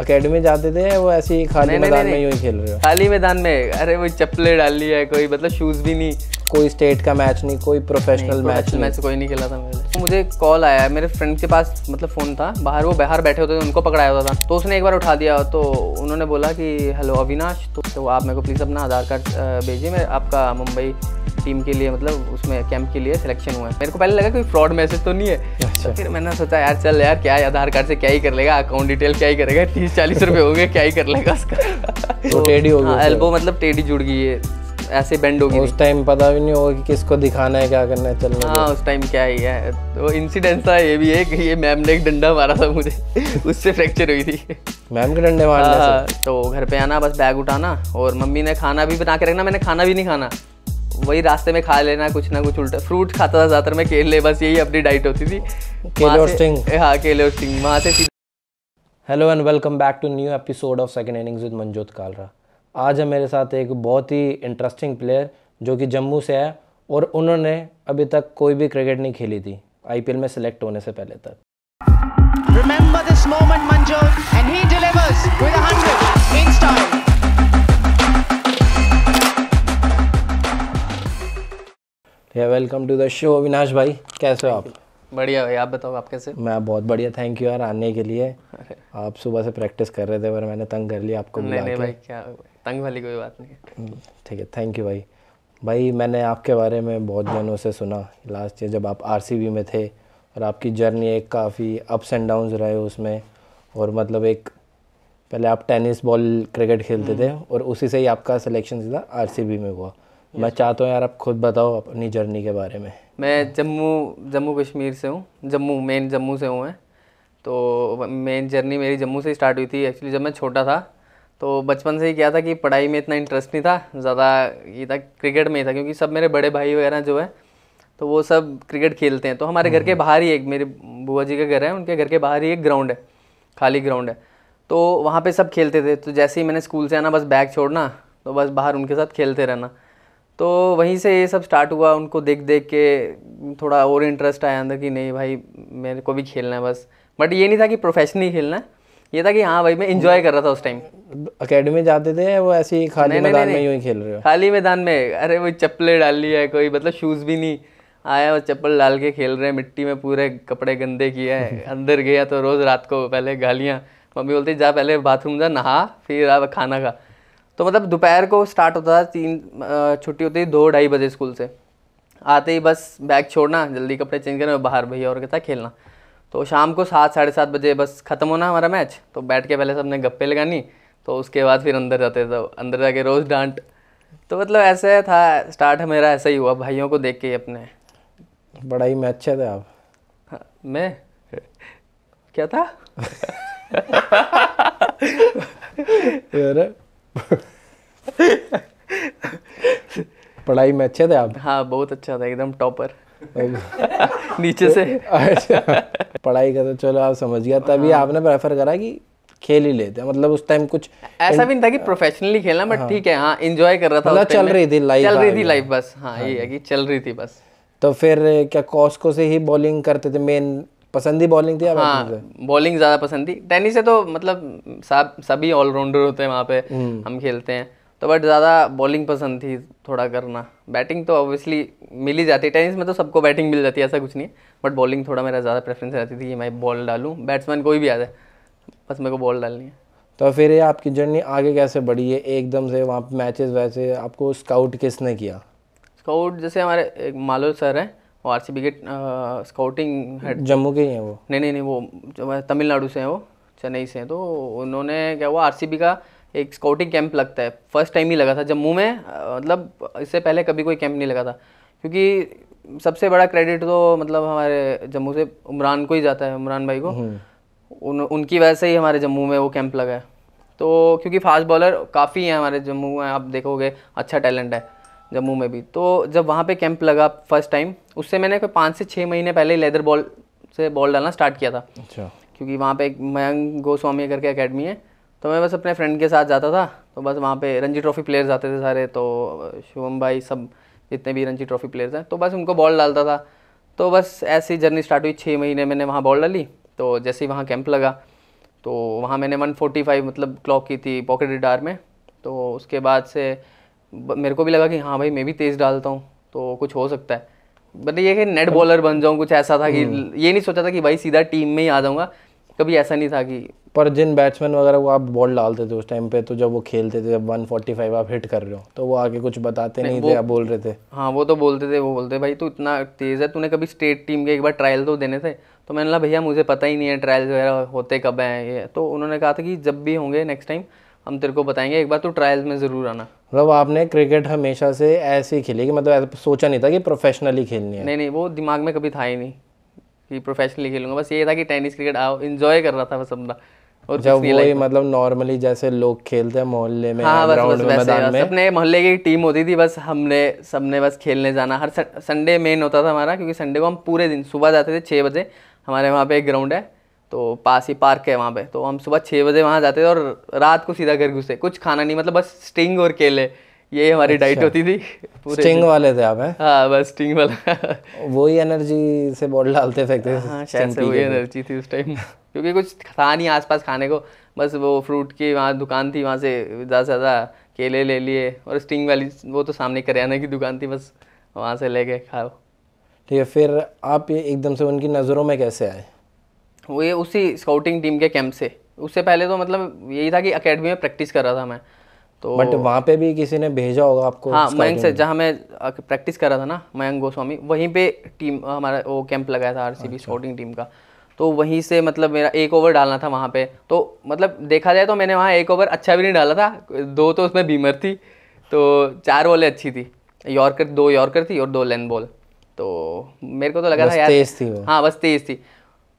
Academy जाते थे वो ऐसे ही खाली मैदान में यूं ही खेल रहे हो खाली मैदान में अरे वो चप्पलें डाल ली है कोई मतलब शूज भी नहीं कोई स्टेट का मैच नहीं कोई प्रोफेशनल मैच मैच कोई नहीं खेला था मेरे तो मुझे कॉल आया मेरे फ्रेंड के पास मतलब फ़ोन था बाहर वो बाहर बैठे होते थे उनको पकड़ाया होता था तो उसने एक बार उठा दिया तो उन्होंने बोला कि हेलो अविनाश तो, तो आप मेरे को प्लीज़ अपना आधार कार्ड भेजिए मैं आपका मुंबई टीम के लिए मतलब उसमें कैंप के लिए सिलेक्शन हुआ है मेरे को पहले लगा कोई फ्रॉड मैसेज तो नहीं है तो फिर मैंने सोचा यार चल यार क्या आधार कार्ड से क्या ही कर लेगा अकाउंट डिटेल क्या ही करेगा तीस चालीस रुपये हो गए क्या ही कर लेगा उसका तो टेढ़ी हो हाँ, गई एल्बो मतलब टेढ़ी जुड़ गई है ऐसे बेंड होगी उस टाइम पता भी नहीं होगा कि किसको दिखाना है क्या करना है चलना हाँ उस टाइम क्या ही है तो इंसिडेंट था ये भी है कि ये मैम ने एक डंडा मारा था मुझे उससे फ्रैक्चर हुई थी मैम के डंडे मारने हाँ, तो घर पे आना बस बैग उठाना और मम्मी ने खाना भी बना के रखना मैंने खाना भी नहीं खाना वही रास्ते में खा लेना कुछ ना कुछ उल्टा फ्रूट खाता था ज़्यादातर मैं केले बस यही अपनी डाइट होती थी केले और स्टिंग हाँ केले और स्टिंग वहाँ से hello and welcome back to new episode of second innings with Manjot Kalra आज है मेरे साथ एक बहुत ही इंटरेस्टिंग प्लेयर जो कि जम्मू से है और उन्होंने अभी तक कोई भी क्रिकेट नहीं खेली थी आईपीएल में सेलेक्ट होने से पहले तक remember this moment Manjot, welcome to the show Avinash भाई कैसे हो आप बढ़िया भाई आप बताओ आप कैसे मैं बहुत बढ़िया थैंक यू यार आने के लिए आप सुबह से प्रैक्टिस कर रहे थे पर मैंने तंग कर लिया आपको नहीं नहीं भाई क्या तंग वाली कोई बात नहीं हम्म, ठीक है थैंक यू भाई भाई मैंने आपके बारे में बहुत जनों से सुना लास्ट ईयर जब आप आर में थे और आपकी जर्नी एक काफ़ी अप्स एंड डाउन रहे उसमें और मतलब एक पहले आप टेनिस बॉल क्रिकेट खेलते थे हम्म। और उसी से ही आपका सिलेक्शन सीधा आर में हुआ मैं चाहता हूँ यार आप खुद बताओ अपनी जर्नी के बारे में मैं जम्मू जम्मू कश्मीर से हूँ जम्मू मेन जम्मू से हूँ मैं तो मेन जर्नी मेरी जम्मू से स्टार्ट हुई थी एक्चुअली जब मैं छोटा था तो बचपन से ही क्या था कि पढ़ाई में इतना इंटरेस्ट नहीं था ज़्यादा ये था क्रिकेट में ही था क्योंकि सब मेरे बड़े भाई वगैरह जो है तो वो सब क्रिकेट खेलते हैं तो हमारे घर के हम्म। बाहर ही एक मेरे बुआ जी का घर है उनके घर के बाहर ही एक ग्राउंड है खाली ग्राउंड है तो वहाँ पे सब खेलते थे तो जैसे ही मैंने स्कूल से आना बस बैग छोड़ना तो बस बाहर उनके साथ खेलते रहना तो वहीं से ये सब स्टार्ट हुआ उनको देख देख के थोड़ा और इंटरेस्ट आया अंदर कि नहीं भाई मेरे को भी खेलना है बस बट ये नहीं था कि प्रोफेशनली खेलना है ये था कि हाँ भाई मैं इंजॉय कर रहा था उस टाइम अकेडमी जाते थे वो ऐसे ही खाली नहीं, मैदान नहीं, में ही खेल रहे हो खाली मैदान में अरे वो चप्पलें डाल ली है कोई मतलब शूज़ भी नहीं आया वो चप्पल डाल के खेल रहे हैं मिट्टी में पूरे कपड़े गंदे किए हैं अंदर गया तो रोज़ रात को पहले गालियाँ मम्मी बोलती जा पहले बाथरूम जा नहा फिर आप खाना खा तो मतलब दोपहर को स्टार्ट होता था तीन छुट्टी होती थी दो ढाई बजे स्कूल से आते ही बस बैग छोड़ना जल्दी कपड़े चेंज करना बाहर भैया और के साथ खेलना तो शाम को सात साढ़े सात बजे बस ख़त्म होना हमारा मैच तो बैठ के पहले सबने गप्पे लगानी तो उसके बाद फिर अंदर जाते थे अंदर जाके रोज़ डांट तो मतलब ऐसे था स्टार्ट मेरा ऐसा ही हुआ भाइयों को देख के अपने ही में अच्छा था आप हाँ, मैं क्या था पढ़ाई में अच्छे थे आप हाँ बहुत अच्छा था एकदम टॉपर नीचे से अच्छा पढ़ाई का तो चलो आप समझ गया तभी हाँ। आपने प्रेफर करा कि खेल ही लेते मतलब उस टाइम कुछ ऐसा भी नहीं था कि प्रोफेशनली खेलना बट हाँ। ठीक हाँ। है हाँ इंजॉय कर रहा था मतलब चल रही थी लाइफ चल रही थी लाइफ बस हाँ, हाँ। ये है कि चल रही थी बस तो फिर क्या कॉस्को से ही बॉलिंग करते थे मेन पसंद ही बॉलिंग थी हाँ बॉलिंग ज़्यादा पसंद थी टेनिस से तो मतलब सब सभी ऑलराउंडर होते हैं वहाँ पे हम्म। हम खेलते हैं तो बट ज़्यादा बॉलिंग पसंद थी थोड़ा करना बैटिंग तो ऑब्वियसली मिल ही जाती है टेनिस में तो सबको बैटिंग मिल जाती है ऐसा कुछ नहीं बट बॉलिंग थोड़ा मेरा ज़्यादा प्रेफरेंस रहती थी कि मैं बॉल डालूँ बैट्समैन कोई भी आ जाए बस मेरे को बॉल डालनी है तो फिर ये आपकी जर्नी आगे कैसे बढ़ी है एकदम से वहाँ मैचेस वैसे आपको स्काउट किसने किया स्काउट जैसे हमारे एक मालो सर हैं वो आर सी बी के स्काउटिंग हेड जम्मू के ही हैं वो नहीं नहीं नहीं वो तमिलनाडु से हैं वो चेन्नई से हैं तो उन्होंने क्या हुआ आर का एक स्काउटिंग कैंप लगता है फर्स्ट टाइम ही लगा था जम्मू में मतलब इससे पहले कभी कोई कैंप नहीं लगा था क्योंकि सबसे बड़ा क्रेडिट तो मतलब हमारे जम्मू से उमरान को ही जाता है उमरान भाई को हम्म। उन उनकी वजह से ही हमारे जम्मू में वो कैंप लगा है तो क्योंकि फास्ट बॉलर काफ़ी हैं हमारे जम्मू में आप देखोगे अच्छा टैलेंट है जम्मू में भी तो जब वहाँ पे कैंप लगा फर्स्ट टाइम उससे मैंने कोई पाँच से छः महीने पहले ही लेदर बॉल से बॉल डालना स्टार्ट किया था अच्छा क्योंकि वहाँ पे एक मयंक गोस्वामी करके अकेडमी है तो मैं बस अपने फ्रेंड के साथ जाता था तो बस वहाँ पे रणजी ट्रॉफी प्लेयर्स आते थे सारे तो शुभम भाई सब जितने भी रणजी ट्रॉफी प्लेयर्स हैं तो बस उनको बॉल डालता था तो बस ऐसी जर्नी स्टार्ट हुई छः महीने मैंने वहाँ बॉल डाली तो जैसे ही वहाँ कैंप लगा तो वहाँ मैंने 145 मतलब क्लॉक की थी पॉकेट रिडार में तो उसके बाद से मेरे को भी लगा कि हाँ भाई मैं भी तेज़ डालता हूँ तो कुछ हो सकता है मतलब ये कि नेट बॉलर बन जाऊँ कुछ ऐसा था कि हम्म। ये नहीं सोचा था कि भाई सीधा टीम में ही आ जाऊँगा कभी ऐसा नहीं था कि पर जिन बैट्समैन वगैरह वो आप बॉल डालते थे उस टाइम पे तो जब वो खेलते थे जब 145 आप हिट कर रहे हो तो वो आगे कुछ बताते नहीं, नहीं थे आप बोल रहे थे हाँ वो तो बोलते थे वो बोलते भाई तू इतना तेज़ है तूने कभी स्टेट टीम के एक बार ट्रायल तो देने थे तो मैंने कहा भैया मुझे पता ही नहीं है ट्रायल वगैरह होते कब हैं ये तो उन्होंने कहा था कि जब भी होंगे नेक्स्ट टाइम हम तेरे को बताएंगे एक बार तो ट्रायल्स में ज़रूर आना मतलब आपने क्रिकेट हमेशा से ऐसे ही खेली कि मतलब सोचा नहीं था कि प्रोफेशनली खेलनी है नहीं नहीं वो दिमाग में कभी था ही नहीं कि प्रोफेशनली खेलूंगा बस ये था कि टेनिस क्रिकेट आओ इन्जॉय कर रहा था बस अपना और जब ही मतलब नॉर्मली जैसे लोग खेलते हैं मोहल्ले में हाँ, बस, बस, में मैदान में अपने मोहल्ले की टीम होती थी बस हमने सबने बस खेलने जाना हर संडे मेन होता था हमारा क्योंकि संडे को हम पूरे दिन सुबह जाते थे छः बजे हमारे वहाँ पे एक ग्राउंड है तो पास ही पार्क है वहाँ पे तो हम सुबह छः बजे वहाँ जाते थे और रात को सीधा घर घुसे कुछ खाना नहीं मतलब बस स्टिंग और केले ये हमारी डाइट अच्छा। होती थी स्टिंग वाले थे आप हैं हाँ बस स्टिंग वाला वही एनर्जी से बॉल डालते फेंकते हाँ शायद से वही एनर्जी थी उस टाइम क्योंकि कुछ था नहीं आसपास खाने को बस वो फ्रूट की वहाँ दुकान थी वहाँ से ज़्यादा से ज़्यादा केले ले लिए और स्टिंग वाली वो तो सामने करियाना की दुकान थी बस वहाँ से ले गए खाओ ठीक है फिर आप एकदम से उनकी नज़रों में कैसे आए वो ये उसी स्काउटिंग टीम के कैंप से उससे पहले तो मतलब यही था कि अकेडमी में प्रैक्टिस कर रहा था मैं तो बट वहाँ पे भी किसी ने भेजा होगा आपको हाँ मयंक से जहाँ मैं प्रैक्टिस कर रहा था ना मयंक गोस्वामी वहीं पे टीम हमारा वो कैंप लगाया था आरसीबी अच्छा। स्काउटिंग टीम का तो वहीं से मतलब मेरा एक ओवर डालना था वहाँ पे तो मतलब देखा जाए तो मैंने वहाँ एक ओवर अच्छा भी नहीं डाला था दो तो उसमें बीमर थी तो चार बॉलें अच्छी थी यॉर्कर दो यॉर्कर थी और दो लेंथ बॉल तो मेरे को तो लगा था यार तेज थी हाँ बस तेज़ थी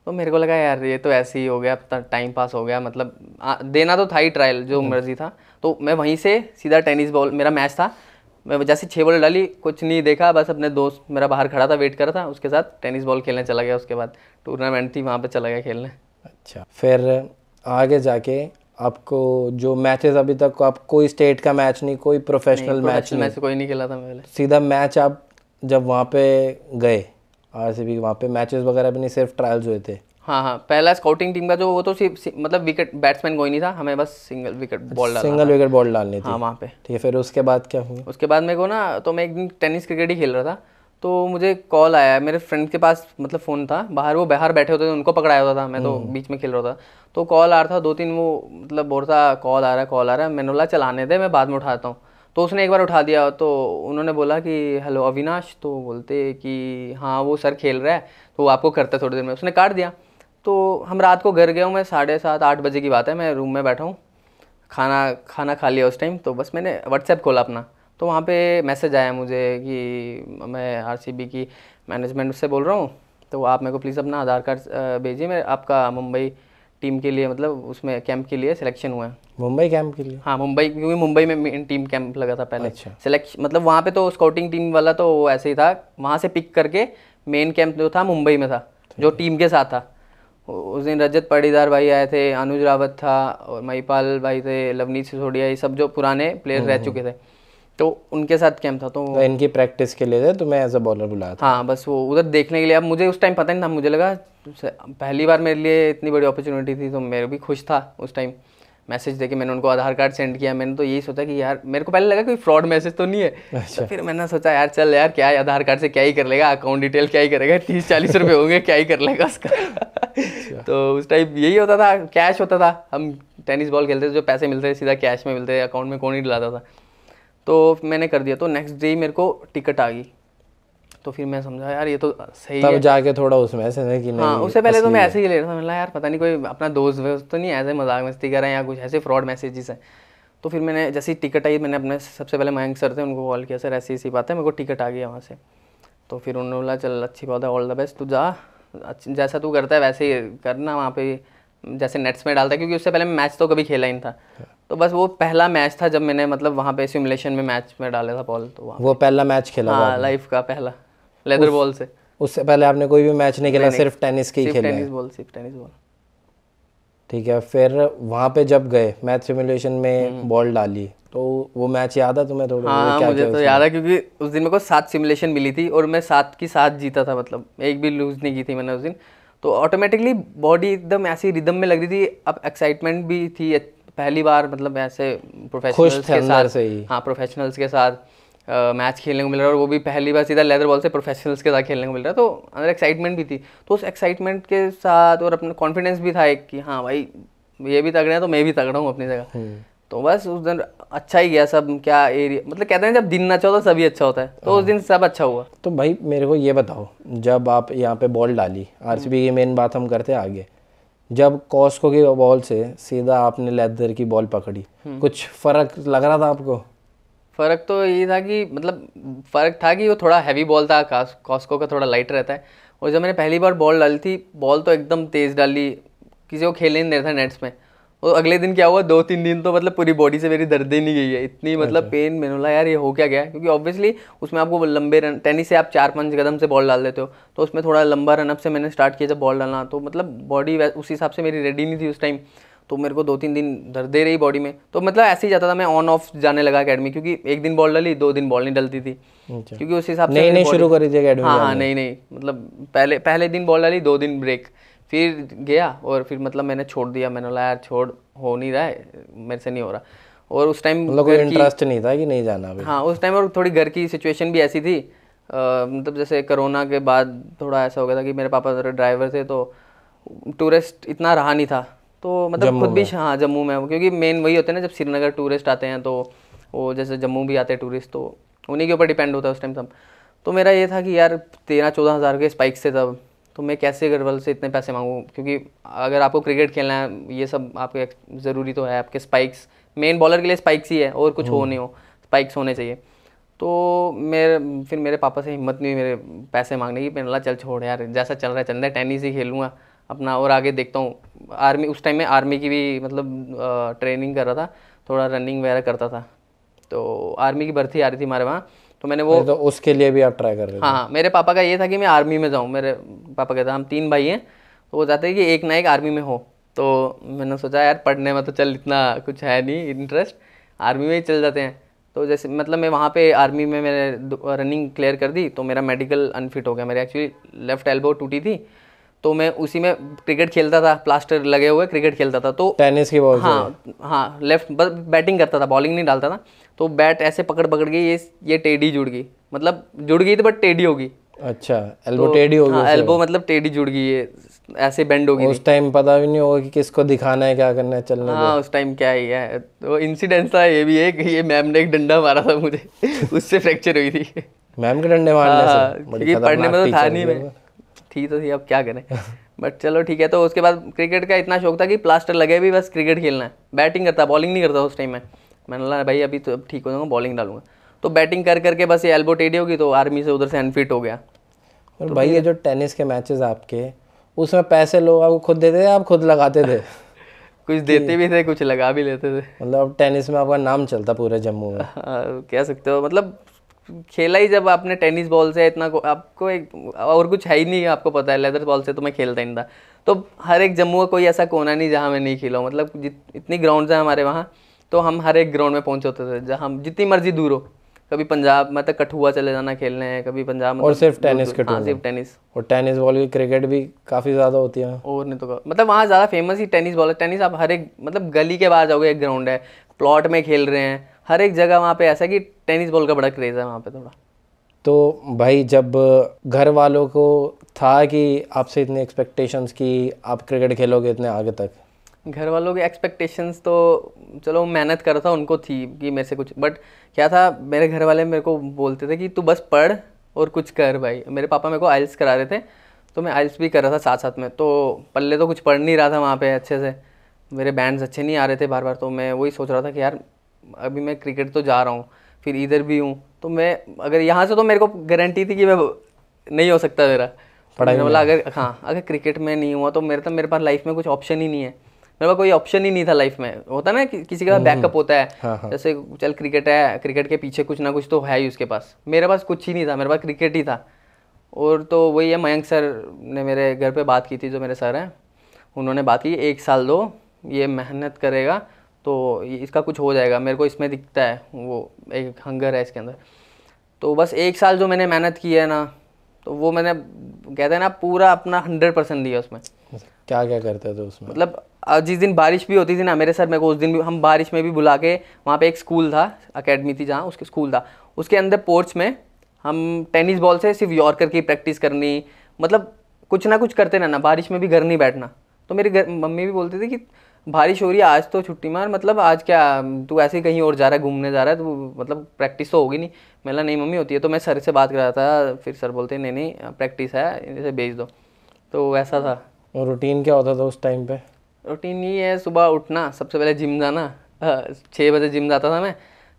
तो मेरे को लगा यार ये तो ऐसे ही हो गया टाइम पास तो हो गया मतलब आ, देना तो था ही ट्रायल जो हम्म। मर्जी था तो मैं वहीं से सीधा टेनिस बॉल मेरा मैच था मैं जैसे छः बॉल डाली कुछ नहीं देखा बस अपने दोस्त मेरा बाहर खड़ा था वेट कर रहा था उसके साथ टेनिस बॉल खेलने चला गया उसके बाद टूर्नामेंट थी वहाँ पर चला गया खेलने अच्छा फिर आगे जाके आपको जो मैचेस अभी तक आप कोई स्टेट का मैच नहीं कोई प्रोफेशनल मैच मैच कोई नहीं खेला था मैं सीधा मैच आप जब वहाँ पे गए आर सी बी वहाँ पे मैचेस वगैरह भी नहीं सिर्फ ट्रायल्स हुए थे हाँ हाँ पहला स्काउटिंग टीम का जो वो तो सिर्फ मतलब विकेट बैट्समैन कोई नहीं था हमें बस single wicket ball single wicket ball डालनी थी हाँ वहाँ पे ठीक है फिर उसके बाद क्या हुआ उसके बाद मेरे को ना तो मैं एक दिन टेनिस क्रिकेट ही खेल रहा था तो मुझे कॉल आया मेरे फ्रेंड के पास मतलब फ़ोन था बाहर वो बाहर बैठे होते थे उनको पकड़ाया होता था मैं तो हम्म। बीच में खेल रहा था तो कॉल आ रहा था दो तीन वो मतलब बोल रहा कॉल आ रहा है कॉल आ रहा है मैंने बोला चलाने दे मैं बाद में उठाता हूँ तो उसने एक बार उठा दिया तो उन्होंने बोला कि हेलो अविनाश तो बोलते कि हाँ वो सर खेल रहा है तो वो आपको करता है थोड़ी देर में उसने काट दिया तो हम रात को घर गया हूँ मैं साढ़े सात आठ बजे की बात है मैं रूम में बैठा हूँ खाना खाना खा लिया उस टाइम तो बस मैंने व्हाट्सएप खोला अपना तो वहाँ पे मैसेज आया मुझे कि मैं आर की मैनेजमेंट से बोल रहा हूँ तो आप मेरे को प्लीज़ अपना आधार कार्ड भेजिए मैं आपका मुंबई टीम के लिए मतलब उसमें कैंप के लिए सिलेक्शन हुआ है मुंबई कैंप के लिए हाँ मुंबई क्योंकि मुंबई में टीम कैंप लगा था पहले अच्छा सिलेक्शन मतलब वहाँ पे तो स्काउटिंग टीम वाला तो ऐसे ही था वहाँ से पिक करके मेन कैंप जो था मुंबई में था जो टीम के साथ था उस दिन रजत पाटीदार भाई आए थे अनुज रावत था और महिपाल भाई थे लवनीत सिसोडिया ये सब जो पुराने प्लेयर रह हम्म, चुके हम्म। थे तो उनके साथ कैंप था तो इनकी प्रैक्टिस के लिए थे तो मैं एज अ बॉलर बुलाया था हाँ बस वो उधर देखने के लिए अब मुझे उस टाइम पता नहीं था मुझे लगा पहली बार मेरे लिए इतनी बड़ी अपॉर्चुनिटी थी तो मेरे भी खुश था उस टाइम मैसेज देके मैंने उनको आधार कार्ड सेंड किया मैंने तो यही सोचा कि यार मेरे को पहले लगा कोई फ्रॉड मैसेज तो नहीं है अच्छा। तो फिर मैंने सोचा यार चल यार क्या आधार कार्ड से क्या ही कर लेगा अकाउंट डिटेल क्या ही करेगा तीस चालीस रुपये होंगे क्या ही कर लेगा उसका अच्छा। तो उस टाइम यही होता था कैश होता था हम टेनिस बॉल खेलते थे जो पैसे मिलते थे सीधा कैश में मिलते अकाउंट में कौन ही डलाता था तो मैंने कर दिया तो नेक्स्ट डे मेरे को टिकट आ गई तो फिर मैं समझा यार ये तो सही तब है जाके थोड़ा उसमें ऐसे हाँ, नहीं कि नहीं हाँ उससे पहले तो मैं ऐसे ही ले रहा था मतलब यार पता नहीं कोई अपना दोस्त वोस्त तो नहीं ऐसे मजाक मस्ती कर रहे हैं या कुछ ऐसे फ्रॉड मैसेजेस हैं तो फिर मैंने जैसे ही टिकट आई मैंने अपने सबसे पहले मयंक सर थे उनको कॉल किया सर ऐसी ऐसी बात है मेरे को टिकट आ गया वहाँ से तो फिर उन्होंने बोला चल अच्छी बात है ऑल द बेस्ट तू जा जैसा तू करता है वैसे ही करना वहाँ पे जैसे नेट्स में डालता है क्योंकि उससे पहले मैच तो कभी खेला ही नहीं था तो बस वो पहला मैच था जब मैंने मतलब वहाँ पे सिमुलेशन में मैच में डाला था बॉल तो वो पहला मैच खेला हाँ लाइफ का पहला लेदर उस, बॉल से उससे पहले आपने कोई भी मैच नहीं खेला सिर्फ टेनिस के ही खेला टेनिस बॉल सिर्फ टेनिस बॉल ठीक है फिर वहाँ पे जब गए मैच सिमुलेशन में बॉल हम्म। डाली तो वो मैच याद है तुम्हें थोड़ा हाँ, हाँ, क्या मुझे तो याद है क्योंकि उस दिन मेरे को सात सिमुलेशन मिली थी और मैं सात की सात जीता था मतलब एक भी लूज नहीं की थी मैंने उस दिन तो ऑटोमेटिकली बॉडी एकदम ऐसी रिदम में लग रही थी अब एक्साइटमेंट भी थी पहली बार मतलब ऐसे प्रोफेशनल्स हाँ, के साथ हाँ प्रोफेशनल्स के साथ मैच खेलने को मिल रहा है और वो भी पहली बार सीधा लेदर बॉल से प्रोफेशनल्स के साथ खेलने को मिल रहा है तो अंदर एक्साइटमेंट भी थी तो उस एक्साइटमेंट के साथ और अपना कॉन्फिडेंस भी था एक कि हाँ भाई ये भी तगड़े हैं तो मैं भी तगड़ा हूँ अपनी जगह हम्म। तो बस उस दिन अच्छा ही गया सब क्या एरिया मतलब कहते हैं जब दिन अच्छा होता सभी अच्छा होता है तो उस हाँ। दिन सब अच्छा हुआ तो भाई मेरे को ये बताओ जब आप यहाँ पे बॉल डाली आरसीबी की मेन बात हम करते आगे जब कॉस्को की बॉल से सीधा आपने लेदर की बॉल पकड़ी हम्म। कुछ फर्क लग रहा था आपको फ़र्क तो ये था कि मतलब फ़र्क था कि वो थोड़ा हैवी बॉल था कॉस्को का थोड़ा लाइट रहता है और जब मैंने पहली बार बॉल डाली थी बॉल तो एकदम तेज़ डाली किसी को खेलने नहीं देता नेट्स में और अगले दिन क्या हुआ दो तीन दिन तो मतलब पूरी बॉडी से मेरी दर्द ही नहीं गई है इतनी मतलब पेन अच्छा। मैंने बोला यार ये हो क्या गया क्योंकि ऑब्वियसली उसमें आपको लंबे रन टेनिस से आप चार पाँच कदम से बॉल डाल देते हो तो उसमें थोड़ा लंबा रनअप से मैंने स्टार्ट किया जब बॉल डालना तो मतलब बॉडी उस हिसाब से मेरी रेडी नहीं थी उस टाइम तो मेरे को दो तीन दिन दर्द दे रही बॉडी में तो मतलब ऐसे ही जाता था मैं ऑन ऑफ जाने लगा अकेडमी क्योंकि एक दिन बॉल डाली दो दिन बॉल नहीं डलती थी अच्छा। क्योंकि उस हिसाब से नहीं नहीं शुरू करी थी अकेडमी हाँ हाँ नहीं नहीं मतलब पहले पहले दिन बॉल डाली दो दिन ब्रेक फिर गया और फिर मतलब मैंने छोड़ दिया मैंने बोला यार छोड़ हो नहीं रहा है मेरे से नहीं हो रहा और उस टाइम मतलब इंटरेस्ट नहीं था कि नहीं जाना भी हाँ उस टाइम और थोड़ी घर की सिचुएशन भी ऐसी थी मतलब जैसे कोरोना के बाद थोड़ा ऐसा हो गया था कि मेरे पापा ड्राइवर थे तो टूरिस्ट इतना रहा नहीं था तो मतलब खुद भी हाँ जम्मू में क्योंकि मेन वही होते हैं ना जब श्रीनगर टूरिस्ट आते हैं तो वो जैसे जम्मू भी आते हैं टूरिस्ट तो उन्हीं के ऊपर डिपेंड होता है उस टाइम सब तो मेरा ये था कि यार तेरह चौदह हज़ार के स्पाइक से तब तो मैं कैसे अग्रवाल से इतने पैसे मांगूँ क्योंकि अगर आपको क्रिकेट खेलना है ये सब आपके ज़रूरी तो है आपके स्पाइक्स मेन बॉलर के लिए स्पाइक्स ही है और कुछ हो हम्म। नहीं हो स्पाइक्स होने चाहिए तो मेरे फिर मेरे पापा से हिम्मत नहीं हुई मेरे पैसे मांगने की मैंने ला चल छोड़ यार जैसा चल रहा है चल रहा है टेनिस ही खेलूँगा अपना और आगे देखता हूँ आर्मी उस टाइम में आर्मी की भी मतलब ट्रेनिंग कर रहा था थोड़ा रनिंग वगैरह करता था तो आर्मी की भर्ती आ रही थी हमारे वहाँ तो मैंने वो तो उसके लिए भी आप ट्राई कर रहे हाँ हाँ मेरे पापा का ये था कि मैं आर्मी में जाऊँ मेरे पापा कहते हम तीन भाई हैं तो वो चाहते हैं कि एक ना एक आर्मी में हो तो मैंने सोचा यार पढ़ने में तो चल इतना कुछ है नहीं इंटरेस्ट आर्मी में ही चल जाते हैं तो जैसे मतलब मैं वहाँ पे आर्मी में मैंने रनिंग क्लियर कर दी तो मेरा मेडिकल अनफिट हो गया मेरे एक्चुअली लेफ्ट एल्बो टूटी थी तो मैं उसी में क्रिकेट खेलता था प्लास्टर लगे हुए क्रिकेट खेलता था तो टेनिस की बॉल हाँ हाँ लेफ्ट बस बैटिंग करता था बॉलिंग नहीं डालता था तो बैट ऐसे पकड़ पकड़ के ये ये टेढ़ी जुड़ गई मतलब जुड़ गई थी तो बट टेढ़ी होगी अच्छा एल्बो तो, टेढ़ी होगी हाँ, एल्बो मतलब टेढ़ी जुड़ गई है ऐसे बेंड होगी उस टाइम पता भी नहीं होगा कि किसको दिखाना है क्या करना है चलना हाँ उस टाइम क्या ही है तो इंसिडेंट था ये भी है कि ये मैम ने एक डंडा मारा था मुझे उससे फ्रैक्चर हुई थी मैम के डंडे मारने से हाँ, क्योंकि पढ़ने में तो था नहीं मैं ठीक तो थी अब क्या करें बट चलो ठीक है तो उसके बाद क्रिकेट का इतना शौक था कि प्लास्टर लगे भी बस क्रिकेट खेलना है बैटिंग करता बॉलिंग नहीं करता उस टाइम में मैंने बोला भाई अभी तो ठीक हो जाऊंगा बॉलिंग डालूंगा तो बैटिंग कर करके बस ये एल्बो टेढ़ी होगी तो आर्मी से उधर से अनफिट हो गया और तो भाई ये जो टेनिस के मैचेस आपके उसमें पैसे लोग आपको खुद देते थे आप खुद लगाते थे कुछ देते भी थे कुछ लगा भी लेते थे मतलब टेनिस में आपका नाम चलता पूरे जम्मू में हाँ, कह सकते हो मतलब खेला ही जब आपने टेनिस बॉल से इतना को, आपको एक और कुछ है ही नहीं आपको पता है लेदर बॉल से तो मैं खेलता ही नहीं था तो हर एक जम्मू का कोई ऐसा कोना नहीं जहाँ मैं नहीं खेला मतलब जित इतनी ग्राउंड्स हैं हमारे वहाँ तो हम हर एक ग्राउंड में पहुंच होते थे जहाँ हम जितनी मर्जी दूर हो कभी पंजाब मतलब कठुआ चले जाना खेलने हैं कभी पंजाब मतलब और सिर्फ टेनिस हाँ, सिर्फ टेनिस और टेनिस बॉल की क्रिकेट भी काफ़ी ज़्यादा होती है और नहीं तो मतलब वहाँ ज़्यादा फेमस ही टेनिस बॉल है टेनिस आप हर एक मतलब गली के बाहर जाओगे एक ग्राउंड है प्लॉट में खेल रहे हैं हर एक जगह वहाँ पे ऐसा कि टेनिस बॉल का बड़ा क्रेज़ है वहाँ पे थोड़ा तो भाई जब घर वालों को था कि आपसे इतनी एक्सपेक्टेशंस कि आप क्रिकेट खेलोगे इतने आगे तक घर वालों की एक्सपेक्टेशंस तो चलो मेहनत कर रहा था उनको थी कि मेरे से कुछ बट क्या था मेरे घर वाले मेरे को बोलते थे कि तू बस पढ़ और कुछ कर भाई मेरे पापा मेरे को आइल्स करा रहे थे तो मैं आइल्स भी कर रहा था साथ साथ में तो पल्ले तो कुछ पढ़ नहीं रहा था वहाँ पर अच्छे से मेरे बैंड्स अच्छे नहीं आ रहे थे बार बार तो मैं वही सोच रहा था कि यार अभी मैं क्रिकेट तो जा रहा हूँ फिर इधर भी हूँ तो मैं अगर यहाँ से तो मेरे को गारंटी थी कि मैं नहीं हो सकता मेरा तो पढ़ाई वाला अगर हाँ अगर क्रिकेट में नहीं हुआ तो मेरे तो मेरे पास लाइफ में कुछ ऑप्शन ही नहीं है मेरे पास कोई ऑप्शन ही नहीं था लाइफ में होता ना कि, किसी पास बैकअप हम्म, होता है हाँ, हाँ। जैसे चल क्रिकेट है क्रिकेट के पीछे कुछ ना कुछ तो है ही उसके पास मेरे पास कुछ ही नहीं था मेरे पास क्रिकेट ही था और तो वही है मयंक सर ने मेरे घर पे बात की थी जो मेरे सर हैं उन्होंने बात की एक साल दो ये मेहनत करेगा तो इसका कुछ हो जाएगा मेरे को इसमें दिखता है वो एक हंगर है इसके अंदर तो बस एक साल जो मैंने मेहनत की है ना तो वो मैंने कहते हैं ना पूरा अपना हंड्रेड परसेंट दिया उसमें क्या क्या करते थे उसमें मतलब जिस दिन बारिश भी होती थी ना मेरे सर मेरे को उस दिन भी हम बारिश में भी बुला के वहाँ पे एक स्कूल था अकेडमी थी जहाँ उसके स्कूल था उसके अंदर पोर्च में हम टेनिस बॉल से सिर्फ यॉर्कर की प्रैक्टिस करनी मतलब कुछ ना कुछ करते रहना बारिश में भी घर नहीं बैठना तो मेरी घर मम्मी भी बोलती थी कि बारिश हो रही है आज तो छुट्टी मार मतलब आज क्या तू ऐसे ही कहीं और जा रहा है घूमने जा रहा है तो मतलब प्रैक्टिस तो होगी नहीं मेरा नहीं मम्मी होती है तो मैं सर से बात कर रहा था फिर सर बोलते नहीं नहीं प्रैक्टिस है इसे भेज दो तो ऐसा था और रूटीन क्या होता था उस टाइम पे रूटीन ये है सुबह उठना सबसे पहले जिम जाना छः बजे जिम जाता था मैं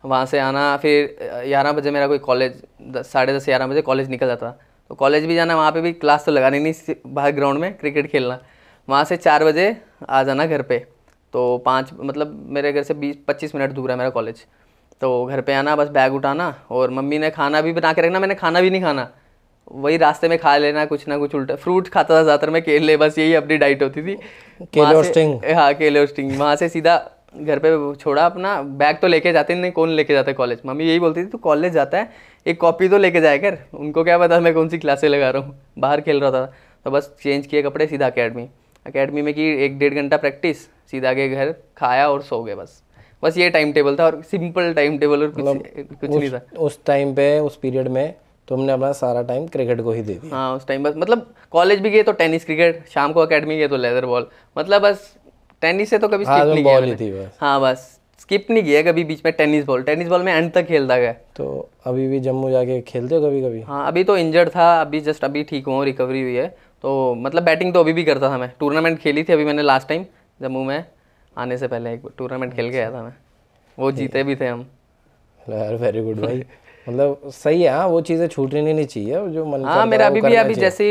वहाँ से आना फिर ग्यारह बजे मेरा कोई कॉलेज साढ़े दस ग्यारह बजे कॉलेज निकल जाता था तो कॉलेज भी जाना वहाँ पे भी क्लास तो लगानी नहीं बाहर ग्राउंड में क्रिकेट खेलना वहाँ से चार बजे आ जाना घर पे तो पाँच मतलब मेरे घर से बीस पच्चीस मिनट दूर है मेरा कॉलेज तो घर पे आना बस बैग उठाना और मम्मी ने खाना भी बना के रखना मैंने खाना भी नहीं खाना वही रास्ते में खा लेना कुछ ना कुछ उल्टा फ्रूट खाता था ज़्यादातर मैं केले बस यही अपनी डाइट होती थी केले और स्टिंग हाँ केले और स्टिंग वहाँ से सीधा घर पे छोड़ा अपना बैग तो लेके जाते नहीं कौन लेके जाता है कॉलेज मम्मी यही बोलती थी तू तो कॉलेज जाता है एक कॉपी तो लेके जाए कर उनको क्या पता मैं कौन सी क्लासे लगा रहा हूँ बाहर खेल रहा था तो बस चेंज किए कपड़े सीधा अकेडमी अकेडमी में की एक डेढ़ घंटा प्रैक्टिस सीधा के घर खाया और सो गए बस बस ये टाइम टेबल था और सिंपल टाइम टेबल और कुछ मतलब कुछ नहीं था उस टाइम पे उस पीरियड में तो हमने अपना सारा टाइम क्रिकेट को ही दे दिया हाँ उस टाइम बस मतलब कॉलेज भी गए तो टेनिस क्रिकेट शाम को अकेडमी गए तो लेदर बॉल मतलब बस टेनिस से तो कभी स्किप हाँ, तो नहीं बॉल ही थी बस हाँ बस स्किप नहीं किया कभी बीच में टेनिस बॉल टेनिस बॉल में एंड तक खेलता गया तो अभी भी जम्मू जाके खेलते हो कभी कभी हाँ अभी तो इंजर्ड था अभी जस्ट अभी ठीक हुआ रिकवरी हुई है तो मतलब बैटिंग तो अभी भी करता था मैं टूर्नामेंट खेली थी अभी मैंने लास्ट टाइम जम्मू में आने से पहले एक टूर्नामेंट खेल के आया था मैं वो जीते भी थे हम वेरी गुड भाई मतलब सही है हाँ, वो चीज़ें छूटनी नहीं चाहिए जो मन हाँ मेरा अभी भी अभी जैसे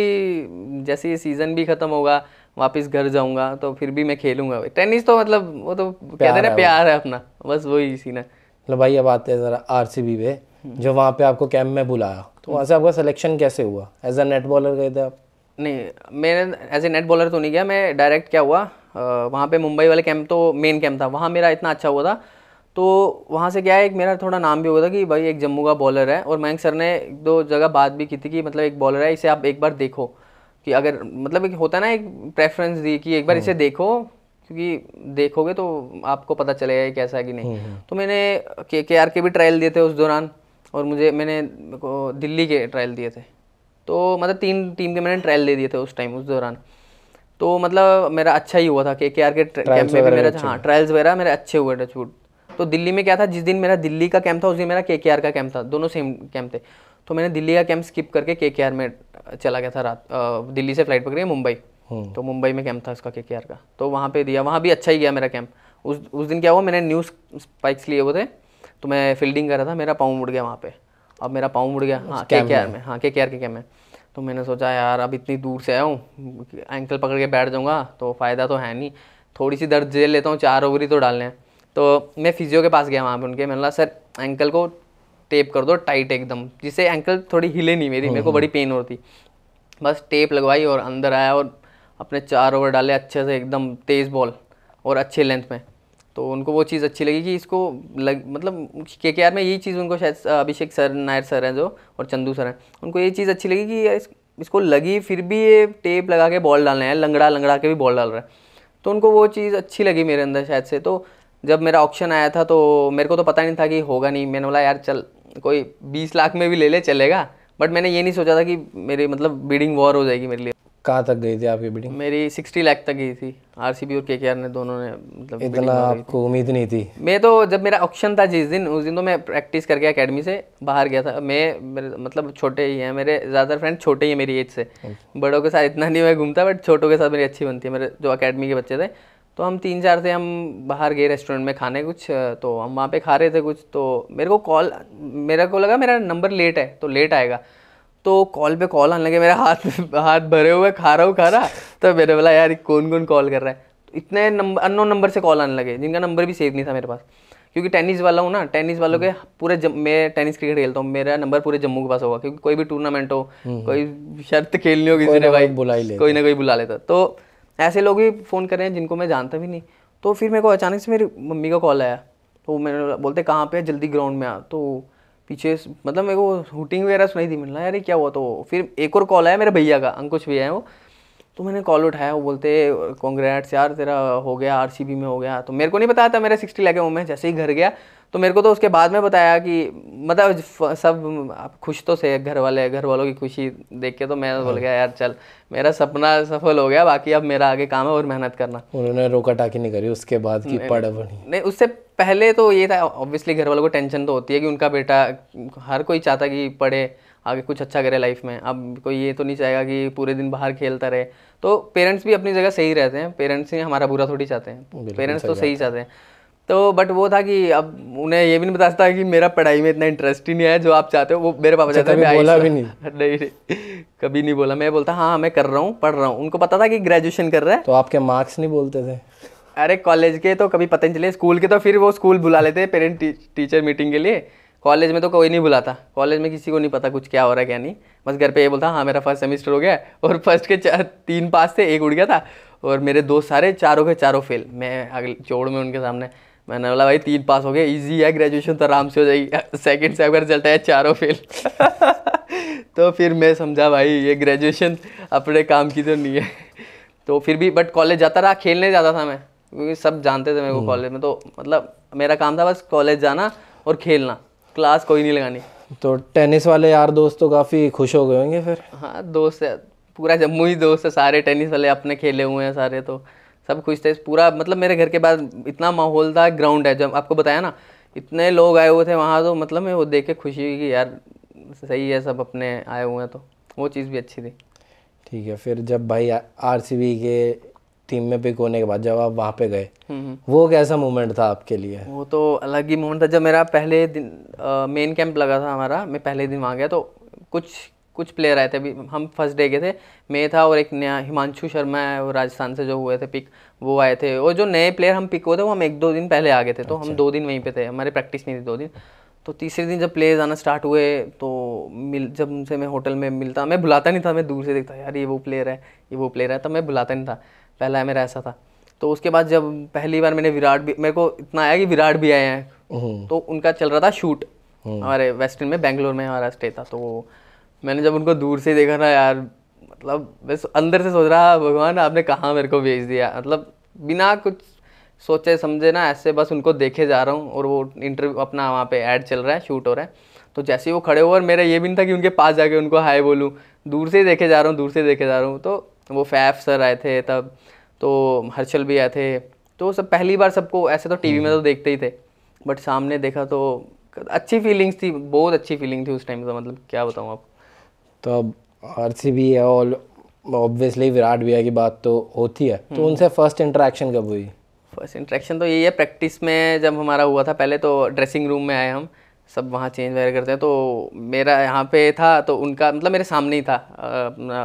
जैसे ये सीज़न भी ख़त्म होगा वापस घर जाऊंगा तो फिर भी मैं खेलूंगा टेनिस तो मतलब वो तो कहते हैं प्यार है अपना बस वही सीन है मतलब भाई अब आते हैं ज़रा आर सी बी पे हम्म। जो वहाँ पे आपको कैंप में बुलाया तो वहाँ से आपका सिलेक्शन कैसे हुआ एज अ नेट बॉलर गए थे आप नहीं मैंने एज ए नेट बॉलर तो नहीं गया मैं डायरेक्ट क्या हुआ वहाँ पे मुंबई वाले कैंप तो मेन कैंप था वहाँ मेरा इतना अच्छा हुआ था तो वहाँ से क्या है एक मेरा थोड़ा नाम भी हुआ था कि भाई एक जम्मू का बॉलर है और मयंक सर ने दो जगह बात भी की थी कि मतलब एक बॉलर है इसे आप एक बार देखो कि अगर मतलब एक होता है ना एक प्रेफरेंस दी कि एक बार इसे हम्म। देखो क्योंकि देखोगे तो आपको पता चलेगा ये कैसा है कि नहीं हम्म, हम्म। तो मैंने के के आर के भी ट्रायल दिए थे उस दौरान और मुझे मैंने दिल्ली के ट्रायल दिए थे तो मतलब तीन टीम के मैंने ट्रायल दे दिए थे उस टाइम उस दौरान तो मतलब मेरा अच्छा ही हुआ था के के आर के कैंप में भी मेरा हाँ ट्रायल्स वगैरह मेरे अच्छे हुए छूट तो दिल्ली में क्या था जिस दिन मेरा दिल्ली का कैंप था उस दिन मेरा के का कैंप था दोनों सेम कैंप थे तो मैंने दिल्ली का कैंप स्किप करके के में चला गया था रात दिल्ली से फ्लाइट पकड़ी मुंबई हम्म। तो मुंबई में कैंप था उसका के का तो वहाँ पर दिया वहाँ भी अच्छा ही गया मेरा कैंप उस उस दिन क्या हुआ मैंने न्यू स्पाइक्स लिए हुए थे तो मैं फील्डिंग कर रहा था मेरा पाँव मुड़ गया वहाँ पे अब मेरा पाँव मुड़ गया हाँ के के आर में हाँ के के आर के कैम में तो मैंने सोचा यार अब इतनी दूर से आया हूँ एंकल पकड़ के बैठ जाऊँगा तो फ़ायदा तो है नहीं थोड़ी सी दर्द झेल लेता हूँ चार ओवरी तो डालने हैं तो मैं फिजियो के पास गया वहाँ पर उनके मैंने सर एंकल को टेप कर दो टाइट एकदम जिससे एंकल थोड़ी हिले नहीं मेरी मेरे को हम्म, बड़ी पेन हम्म। होती बस टेप लगवाई और अंदर आया और अपने चार ओवर डाले अच्छे से एकदम तेज़ बॉल और अच्छे लेंथ में तो उनको वो चीज़ अच्छी लगी कि इसको लग मतलब के के आर में यही चीज़ उनको शायद अभिषेक सर नायर सर हैं जो और चंदू सर हैं उनको ये चीज़ अच्छी लगी कि इस, इसको लगी फिर भी ये टेप लगा के बॉल डालने हैं लंगड़ा लंगड़ा के भी बॉल डाल रहा है तो उनको वो चीज़ अच्छी लगी मेरे अंदर शायद से तो जब मेरा ऑप्शन आया था तो मेरे को तो पता नहीं था कि होगा नहीं मैंने बोला यार चल कोई बीस लाख में भी ले ले चलेगा बट मैंने ये नहीं सोचा था कि मेरी मतलब बीडिंग वॉर हो जाएगी मेरे लिए कहाँ तक गई थी आपकी बीडिंग मेरी सिक्सटी लाख तक गई थी आर और के ने दोनों ने मतलब इतना आपको उम्मीद नहीं थी मैं तो जब मेरा ऑप्शन था जिस दिन उस दिन तो मैं प्रैक्टिस करके अकेडमी से बाहर गया था मैं मतलब छोटे ही हैं मेरे ज़्यादातर फ्रेंड छोटे ही हैं मेरी एज से अच्छा। बड़ों के साथ इतना नहीं मैं घूमता बट छोटों के साथ मेरी अच्छी बनती है मेरे जो अकेडमी के बच्चे थे तो हम तीन चार थे हम बाहर गए रेस्टोरेंट में खाने कुछ तो हम वहाँ पे खा रहे थे कुछ तो मेरे को कॉल मेरे को लगा मेरा नंबर लेट है तो लेट आएगा तो कॉल पे कॉल आने लगे मेरा हाथ हाथ भरे हुए खा रहा हूँ खा रहा तो मैंने बोला यार कौन कौन कॉल कर रहा है तो इतने नंबर अननोन नंबर से कॉल आने लगे जिनका नंबर भी सेव नहीं था मेरे पास क्योंकि टेनिस वाला हूँ ना टेनिस वालों के हम्म। पूरे जम मैं टेनिस क्रिकेट खेलता हूँ मेरा नंबर पूरे जम्मू के पास होगा क्योंकि कोई भी टूर्नामेंट हो हम्म। कोई शर्त खेलनी हो किसी ने भाई बुला कोई ना कोई बुला लेता तो ऐसे लोग भी फ़ोन कर रहे हैं जिनको मैं जानता भी नहीं तो फिर मेरे को अचानक से मेरी मम्मी का कॉल आया तो मैंने बोलते कहाँ पे जल्दी ग्राउंड में आ तो पीछे मतलब मेरे को हुटिंग वगैरह सुनाई थी मिलना यार क्या हुआ तो फिर एक और कॉल आया मेरे भैया का अंकुश भैया है वो तो मैंने कॉल उठाया वो बोलते कॉन्ग्रेट्स यार तेरा हो गया आर में हो गया तो मेरे को नहीं पता था मेरा सिक्सटी लगे वो मैं जैसे ही घर गया तो मेरे को तो उसके बाद में बताया कि मतलब सब आप खुश तो से घर वाले घर वालों की खुशी देख के तो मैं बोल हाँ। गया यार चल मेरा सपना सफल हो गया बाकी अब मेरा आगे काम है और मेहनत करना उन्होंने रोका टाकी नहीं करी उसके बाद की पढ़ नहीं उससे पहले तो ये था ऑब्वियसली घर वालों को टेंशन तो होती है कि उनका बेटा हर कोई चाहता कि पढ़े आगे कुछ अच्छा करे लाइफ में अब कोई ये तो नहीं चाहेगा कि पूरे दिन बाहर खेलता रहे तो पेरेंट्स भी अपनी जगह सही रहते हैं पेरेंट्स ही हमारा बुरा थोड़ी चाहते हैं पेरेंट्स तो सही चाहते हैं तो बट वो था कि अब उन्हें ये भी नहीं बता सकता कि मेरा पढ़ाई में इतना इंटरेस्ट ही नहीं है जो आप चाहते हो वो मेरे पापा अच्छा, चाहते हैं बोला भी नहीं नहीं कभी नहीं बोला मैं बोलता हाँ, हाँ मैं कर रहा हूँ पढ़ रहा हूँ उनको पता था कि ग्रेजुएशन कर रहा है तो आपके मार्क्स नहीं बोलते थे अरे कॉलेज के तो कभी पता नहीं चले स्कूल के तो फिर वो स्कूल बुला लेते पेरेंट टीचर मीटिंग के लिए कॉलेज में तो कोई नहीं बुलाता कॉलेज में किसी को नहीं पता कुछ क्या हो रहा है क्या नहीं बस घर पे ये बोलता हाँ मेरा फर्स्ट सेमेस्टर हो गया और फर्स्ट के चार तीन पास थे एक उड़ गया था और मेरे दो सारे चारों के चारों फेल मैं अगले जोड़ में उनके सामने मैंने बोला भाई तीन पास हो गए इजी है ग्रेजुएशन तो आराम से हो जाएगी सेकंड से अगर चलता है चारों फेल तो फिर मैं समझा भाई ये ग्रेजुएशन अपने काम की तो नहीं है तो फिर भी बट कॉलेज जाता रहा खेलने जाता था मैं क्योंकि सब जानते थे मेरे को कॉलेज हम्म। में तो मतलब मेरा काम था बस कॉलेज जाना और खेलना क्लास कोई नहीं लगानी तो टेनिस वाले यार दोस्त तो काफ़ी खुश हो गए होंगे फिर हाँ दोस्त पूरा जम्मू ही दोस्त है सारे टेनिस वाले अपने खेले हुए हैं सारे तो सब खुश थे पूरा मतलब मेरे घर के बाद इतना माहौल था ग्राउंड है जब आपको बताया ना इतने लोग आए हुए थे वहाँ तो मतलब मैं वो देख के खुशी हुई कि यार सही है सब अपने आए हुए हैं तो वो चीज़ भी अच्छी थी ठीक है फिर जब भाई बी के टीम में पिक होने के बाद जब आप वहाँ पे गए हम्म, हम्म। वो कैसा मोमेंट था आपके लिए वो तो अलग ही मोमेंट था जब मेरा पहले दिन मेन कैंप लगा था हमारा मैं पहले दिन वहाँ गया तो कुछ कुछ प्लेयर आए थे अभी हम फर्स्ट डे गए थे मैं था और एक नया हिमांशु शर्मा है वो राजस्थान से जो हुए थे पिक वो आए थे और जो नए प्लेयर हम पिक हुए थे वो हम एक दो दिन पहले आ गए थे तो अच्छा। हम दो दिन वहीं पे थे हमारे प्रैक्टिस नहीं थी दो दिन तो तीसरे दिन जब प्लेयर्स आना स्टार्ट हुए तो मिल जब उनसे मैं होटल में मिलता मैं बुलाता नहीं था मैं दूर से देखता यार ये वो प्लेयर है ये वो प्लेयर है तो मैं बुलाता नहीं था पहला मेरा ऐसा था तो उसके बाद जब पहली बार मैंने विराट भी मेरे को इतना आया कि विराट भी आए हैं तो उनका चल रहा था शूट हमारे वेस्टर्न में बैंगलोर में हमारा स्टे था तो मैंने जब उनको दूर से देखा ना यार मतलब बस अंदर से सोच रहा भगवान आपने कहाँ मेरे को भेज दिया मतलब बिना कुछ सोचे समझे ना ऐसे बस उनको देखे जा रहा हूँ और वो इंटरव्यू अपना वहाँ पे ऐड चल रहा है शूट हो रहा है तो जैसे ही वो खड़े हुए और मेरा ये भी नहीं था कि उनके पास जाके उनको हाय बोलूँ दूर से ही देखे जा रहा हूँ दूर से देखे जा रहा हूँ तो वो फैफ सर आए थे तब तो हर्षल भी आए थे तो सब पहली बार सबको ऐसे तो टी में हम्म। तो देखते ही थे बट सामने देखा तो अच्छी फीलिंग्स थी बहुत अच्छी फीलिंग थी उस टाइम का तो, मतलब क्या बताऊँ आपको तो अब आर सी है और ऑब्वियसली विराट भैया की बात तो होती है तो हम्म। उनसे फर्स्ट इंटरेक्शन कब हुई फर्स्ट इंटरेक्शन तो यही है प्रैक्टिस में जब हमारा हुआ था पहले तो ड्रेसिंग रूम में आए हम सब वहाँ चेंज वगैरह करते हैं तो मेरा यहाँ पे था तो उनका मतलब मेरे सामने ही था अपना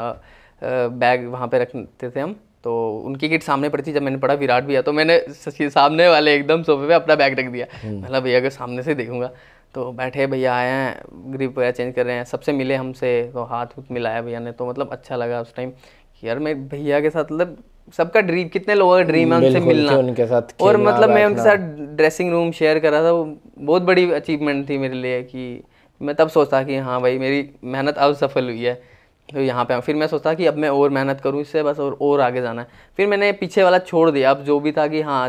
बैग वहाँ पे रखते थे हम तो उनकी किट सामने पड़ी थी जब मैंने पढ़ा विराट भैया तो मैंने सामने वाले एकदम सोफे पे अपना बैग रख दिया मतलब भैया अगर सामने से देखूंगा तो बैठे भैया आए हैं ग्रिप वगैरह चेंज कर रहे हैं सबसे मिले हमसे तो हाथ उथ मिलाया भैया ने तो मतलब अच्छा लगा उस टाइम यार मैं भैया के साथ मतलब सबका ड्रीम कितने लोगों का ड्रीम है उनसे मिलना उनके साथ और मतलब मैं उनके साथ ड्रेसिंग रूम शेयर कर रहा था वो बहुत बड़ी अचीवमेंट थी मेरे लिए कि मैं तब सोचता कि हाँ भाई मेरी मेहनत अब सफल हुई है तो यहाँ पे फिर मैं सोचता कि अब मैं और मेहनत करूँ इससे बस और और आगे जाना है फिर मैंने पीछे वाला छोड़ दिया अब जो भी था कि हाँ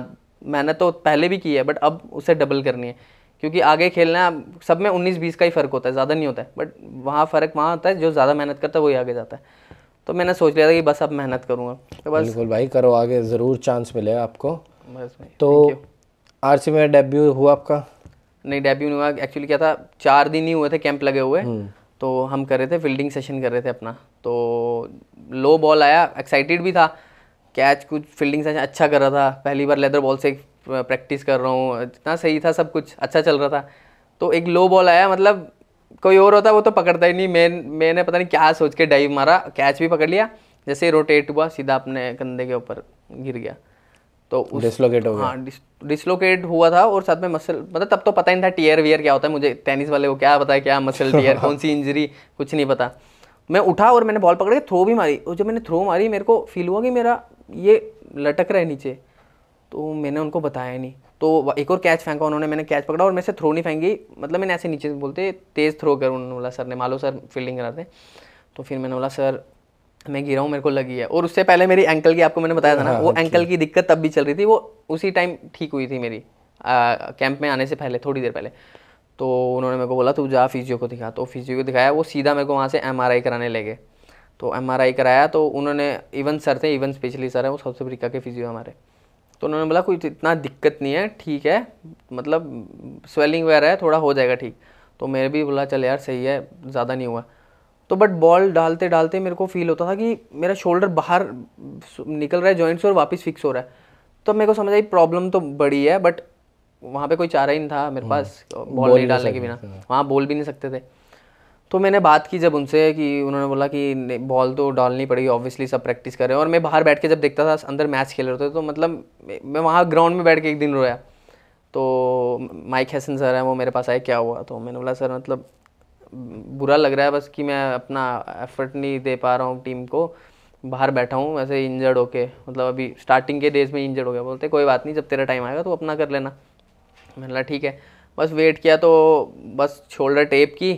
मेहनत तो पहले भी की है बट अब उसे डबल करनी है क्योंकि आगे खेलना सब में उन्नीस बीस का ही फ़र्क होता है ज़्यादा नहीं होता है बट वहाँ फ़र्क वहाँ होता है जो ज़्यादा मेहनत करता है वही आगे जाता है तो मैंने सोच लिया था कि बस अब मेहनत करूँगा तो बस बिल्कुल भाई करो आगे ज़रूर चांस मिलेगा आपको बस भाई तो आर सी में डेब्यू हुआ आपका नहीं डेब्यू नहीं हुआ एक्चुअली क्या था चार दिन ही हुए थे कैंप लगे हुए हम्म। तो हम कर रहे थे फील्डिंग सेशन कर रहे थे अपना तो लो बॉल आया एक्साइटेड भी था कैच कुछ फील्डिंग सेशन अच्छा कर रहा था पहली बार लेदर बॉल से प्रैक्टिस कर रहा हूँ इतना सही था सब कुछ अच्छा चल रहा था तो एक लो बॉल आया मतलब कोई और होता वो तो पकड़ता ही नहीं मैं मैंने पता नहीं क्या सोच के डाइव मारा कैच भी पकड़ लिया जैसे रोटेट हुआ सीधा अपने कंधे के ऊपर गिर गया तो डिसलोकेट हो गया हाँ डिस, डिसलोकेट हुआ था और साथ में मसल मतलब तब तो पता नहीं था टीयर वियर क्या होता है मुझे टेनिस वाले को क्या पता है क्या मसल टीयर कौन सी इंजरी कुछ नहीं पता मैं उठा और मैंने बॉल पकड़ के थ्रो भी मारी और जब मैंने थ्रो मारी मेरे को फील हुआ कि मेरा ये लटक रहा है नीचे तो मैंने उनको बताया नहीं तो एक और कैच फेंका उन्होंने मैंने कैच पकड़ा और मेरे से थ्रो नहीं फेंकी मतलब मैंने ऐसे नीचे बोलते तेज़ थ्रो कर उन्होंने बोला सर ने मालो सर फील्डिंग कराते तो फिर मैंने बोला सर मैं गिरा हूँ मेरे को लगी है और उससे पहले मेरी एंकल की आपको मैंने बताया था ना हाँ, वो एंकल की दिक्कत तब भी चल रही थी वो उसी टाइम ठीक हुई थी मेरी कैंप में आने से पहले थोड़ी देर पहले तो उन्होंने मेरे को बोला तू जा फिजियो को दिखा तो फिजियो को दिखाया वो सीधा मेरे को वहाँ से एम कराने ले गए तो एम कराया तो उन्होंने इवन सर थे इवन स्पेशली सर हैं वो साउथ अफ्रीका के फिजियो हमारे तो उन्होंने बोला कोई तो इतना दिक्कत नहीं है ठीक है मतलब स्वेलिंग वगैरह है थोड़ा हो जाएगा ठीक तो मेरे भी बोला चल यार सही है ज़्यादा नहीं हुआ तो बट बॉल डालते डालते मेरे को फील होता था कि मेरा शोल्डर बाहर निकल रहा है जॉइंट से और वापस फिक्स हो रहा है तो मेरे को समझ आई प्रॉब्लम तो बड़ी है बट वहाँ पे कोई चारा ही नहीं था मेरे हम्म। पास बॉल नहीं डालने के बिना वहाँ बोल भी नहीं सकते थे तो मैंने बात की जब उनसे कि उन्होंने बोला कि बॉल तो डालनी पड़ेगी ऑब्वियसली सब प्रैक्टिस कर रहे हैं और मैं बाहर बैठ के जब देखता था अंदर मैच खेल रहे थे तो मतलब मैं वहाँ ग्राउंड में बैठ के एक दिन रोया तो माइक हैसन सर है वो मेरे पास आए क्या हुआ तो मैंने बोला सर मतलब बुरा लग रहा है बस कि मैं अपना एफर्ट नहीं दे पा रहा हूँ टीम को बाहर बैठा हूँ वैसे इंजर्ड होके मतलब अभी स्टार्टिंग के डेज में इंजर्ड हो गया बोलते कोई बात नहीं जब तेरा टाइम आएगा तो अपना कर लेना मैंने बोला ठीक है बस वेट किया तो बस शोल्डर टेप की